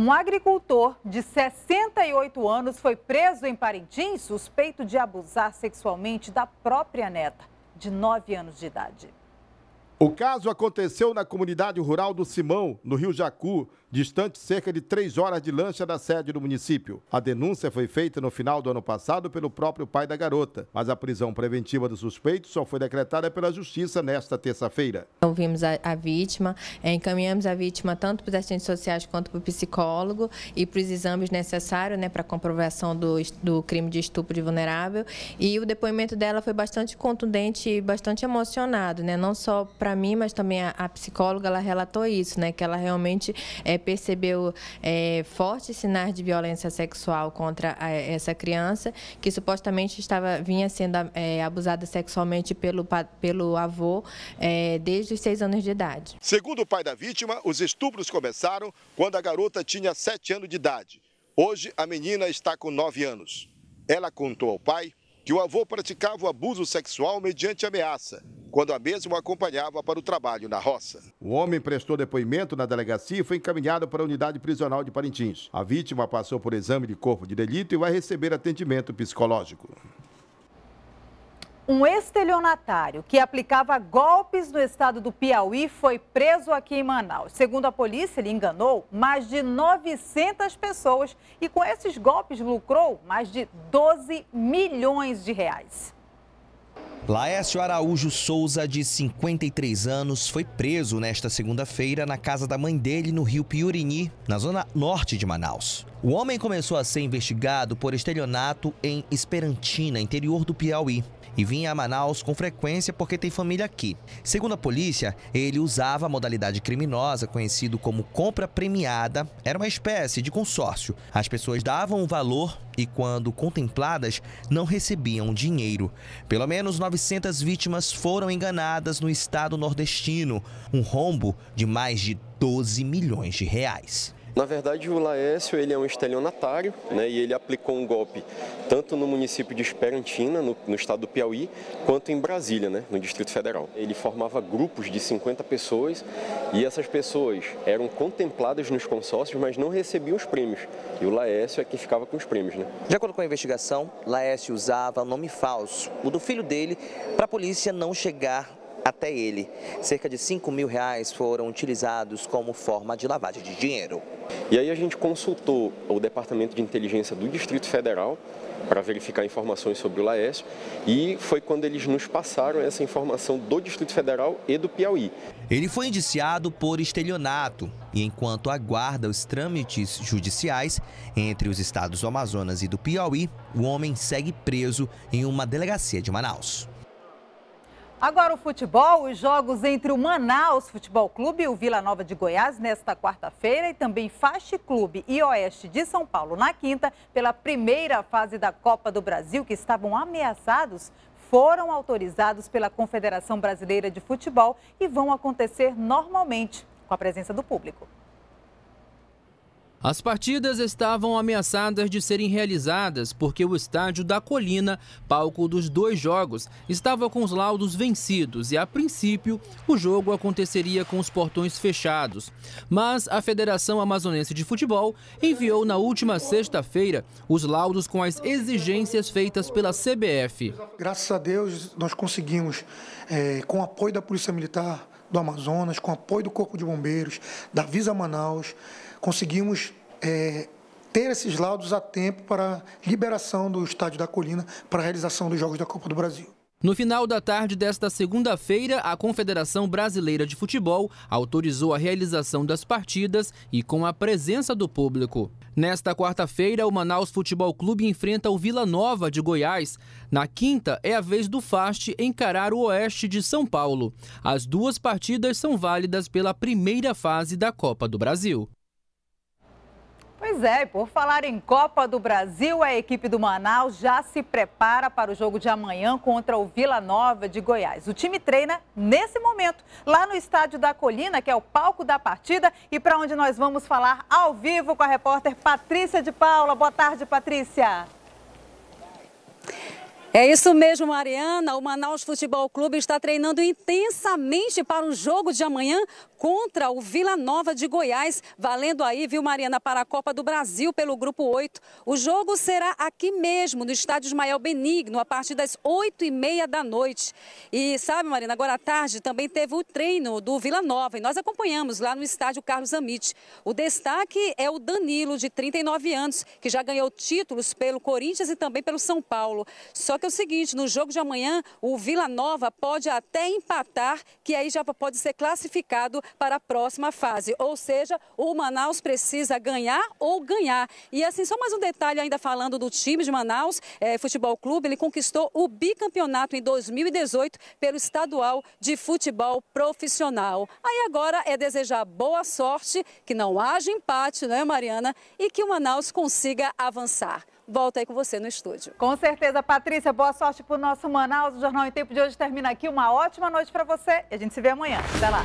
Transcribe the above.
Um agricultor de 68 anos foi preso em Parintins suspeito de abusar sexualmente da própria neta, de 9 anos de idade. O caso aconteceu na comunidade rural do Simão, no Rio Jacu, distante cerca de três horas de lancha da sede do município. A denúncia foi feita no final do ano passado pelo próprio pai da garota, mas a prisão preventiva do suspeito só foi decretada pela justiça nesta terça-feira. Ouvimos então, a, a vítima, eh, encaminhamos a vítima tanto para os assistentes sociais quanto para o psicólogo e para os exames necessários né, para a comprovação do, do crime de estupro de vulnerável. E o depoimento dela foi bastante contundente e bastante emocionado, né, não só para para mim, mas também a, a, psicóloga, ela relatou isso, né? Que ela realmente é, percebeu é, fortes sinais de violência sexual contra a, eh, essa criança, que supostamente estava vinha sendo é, abusada sexualmente pelo, pelo avô desde os seis anos de idade. Segundo o pai da vítima, os estupros começaram quando a garota tinha sete anos de idade. Hoje, a menina está com nove anos. Ela contou ao pai que o avô praticava o abuso sexual mediante ameaça quando a mesma o acompanhava para o trabalho na roça. O homem prestou depoimento na delegacia e foi encaminhado para a unidade prisional de Parintins. A vítima passou por exame de corpo de delito e vai receber atendimento psicológico. Um estelionatário que aplicava golpes no estado do Piauí foi preso aqui em Manaus. Segundo a polícia, ele enganou mais de 900 pessoas e com esses golpes lucrou mais de 12 milhões de reais. Laércio Araújo Souza, de 53 anos, foi preso nesta segunda-feira na casa da mãe dele no rio Piurini, na zona norte de Manaus. O homem começou a ser investigado por estelionato em Esperantina, interior do Piauí, e vinha a Manaus com frequência porque tem família aqui. Segundo a polícia, ele usava a modalidade criminosa conhecido como compra premiada, era uma espécie de consórcio. As pessoas davam um valor e, quando contempladas, não recebiam dinheiro. Pelo menos 900 vítimas foram enganadas no estado nordestino, um rombo de mais de 12 milhões de reais. Na verdade, o Laércio ele é um estelionatário né, e ele aplicou um golpe tanto no município de Esperantina, no, no estado do Piauí, quanto em Brasília, né, no Distrito Federal. Ele formava grupos de 50 pessoas e essas pessoas eram contempladas nos consórcios, mas não recebiam os prêmios. E o Laércio é quem ficava com os prêmios. Né? De acordo com a investigação, Laércio usava nome falso, o do filho dele, para a polícia não chegar até ele. Cerca de 5 mil reais foram utilizados como forma de lavagem de dinheiro. E aí a gente consultou o Departamento de Inteligência do Distrito Federal para verificar informações sobre o Laércio e foi quando eles nos passaram essa informação do Distrito Federal e do Piauí. Ele foi indiciado por estelionato e enquanto aguarda os trâmites judiciais entre os estados do Amazonas e do Piauí, o homem segue preso em uma delegacia de Manaus. Agora o futebol, os jogos entre o Manaus Futebol Clube e o Vila Nova de Goiás nesta quarta-feira e também Faxe Clube e Oeste de São Paulo na quinta, pela primeira fase da Copa do Brasil, que estavam ameaçados, foram autorizados pela Confederação Brasileira de Futebol e vão acontecer normalmente com a presença do público. As partidas estavam ameaçadas de serem realizadas porque o estádio da Colina, palco dos dois jogos, estava com os laudos vencidos e, a princípio, o jogo aconteceria com os portões fechados. Mas a Federação Amazonense de Futebol enviou na última sexta-feira os laudos com as exigências feitas pela CBF. Graças a Deus, nós conseguimos, é, com o apoio da Polícia Militar, do Amazonas, com apoio do Corpo de Bombeiros, da Visa Manaus, conseguimos é, ter esses laudos a tempo para liberação do Estádio da Colina para a realização dos Jogos da Copa do Brasil. No final da tarde desta segunda-feira, a Confederação Brasileira de Futebol autorizou a realização das partidas e com a presença do público. Nesta quarta-feira, o Manaus Futebol Clube enfrenta o Vila Nova de Goiás. Na quinta, é a vez do Fast encarar o Oeste de São Paulo. As duas partidas são válidas pela primeira fase da Copa do Brasil. Pois é, e por falar em Copa do Brasil, a equipe do Manaus já se prepara para o jogo de amanhã contra o Vila Nova de Goiás. O time treina nesse momento, lá no estádio da Colina, que é o palco da partida, e para onde nós vamos falar ao vivo com a repórter Patrícia de Paula. Boa tarde, Patrícia. É isso mesmo, Mariana. O Manaus Futebol Clube está treinando intensamente para o jogo de amanhã contra o Vila Nova de Goiás, valendo aí, viu, Mariana, para a Copa do Brasil pelo Grupo 8. O jogo será aqui mesmo, no estádio Ismael Benigno, a partir das 8h30 da noite. E sabe, Marina, agora à tarde também teve o treino do Vila Nova e nós acompanhamos lá no estádio Carlos Amit. O destaque é o Danilo, de 39 anos, que já ganhou títulos pelo Corinthians e também pelo São Paulo. Só que é o seguinte, no jogo de amanhã, o Vila Nova pode até empatar, que aí já pode ser classificado para a próxima fase. Ou seja, o Manaus precisa ganhar ou ganhar. E assim, só mais um detalhe ainda falando do time de Manaus, é, Futebol Clube, ele conquistou o bicampeonato em 2018 pelo estadual de futebol profissional. Aí agora é desejar boa sorte, que não haja empate, não é, Mariana? E que o Manaus consiga avançar. Volta aí com você no estúdio. Com certeza, Patrícia. Boa sorte para o nosso Manaus. O Jornal em Tempo de hoje termina aqui. Uma ótima noite para você e a gente se vê amanhã. Até lá.